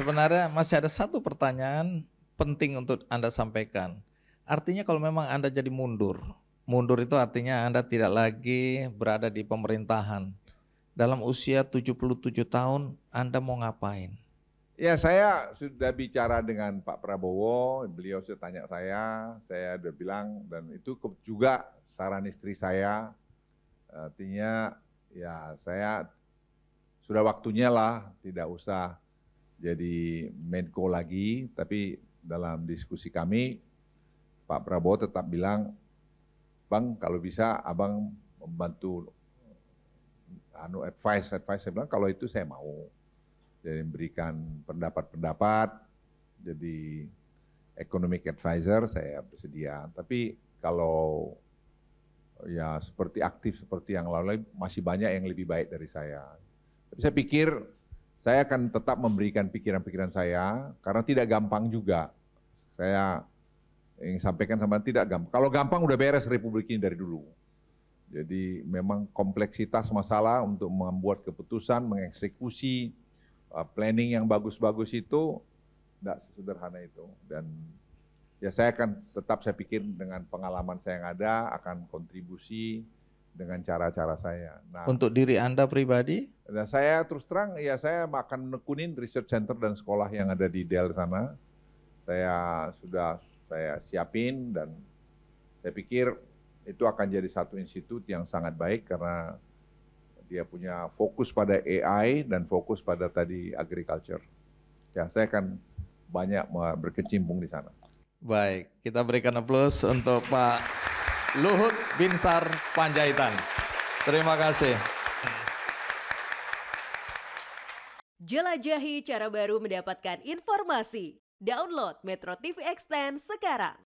Sebenarnya masih ada satu pertanyaan penting untuk Anda sampaikan. Artinya kalau memang Anda jadi mundur, mundur itu artinya Anda tidak lagi berada di pemerintahan. Dalam usia 77 tahun, Anda mau ngapain? Ya saya sudah bicara dengan Pak Prabowo, beliau sudah tanya saya, saya sudah bilang dan itu juga saran istri saya. Artinya ya saya sudah waktunya lah, tidak usah jadi Menko lagi, tapi dalam diskusi kami Pak Prabowo tetap bilang, Bang kalau bisa abang membantu anu advice advice saya bilang kalau itu saya mau jadi memberikan pendapat-pendapat jadi economic advisor saya bersedia tapi kalau ya seperti aktif seperti yang lalu masih banyak yang lebih baik dari saya tapi saya pikir saya akan tetap memberikan pikiran-pikiran saya karena tidak gampang juga. Saya ingin sampaikan sama tidak gampang. Kalau gampang udah beres republik ini dari dulu. Jadi memang kompleksitas masalah untuk membuat keputusan, mengeksekusi uh, planning yang bagus-bagus itu tidak sesederhana itu. Dan ya saya akan tetap saya pikir dengan pengalaman saya yang ada akan kontribusi dengan cara-cara saya. Nah, untuk diri Anda pribadi? Nah, saya terus terang ya saya akan menekunin research center dan sekolah yang ada di Dell sana. Saya sudah saya siapin dan saya pikir itu akan jadi satu institut yang sangat baik karena dia punya fokus pada AI dan fokus pada tadi agriculture. Ya, saya akan banyak berkecimpung di sana. Baik, kita berikan aplaus untuk Pak Luhut Binsar Panjaitan. Terima kasih. Jelajahi cara baru mendapatkan informasi. Download Metro TV Extend sekarang.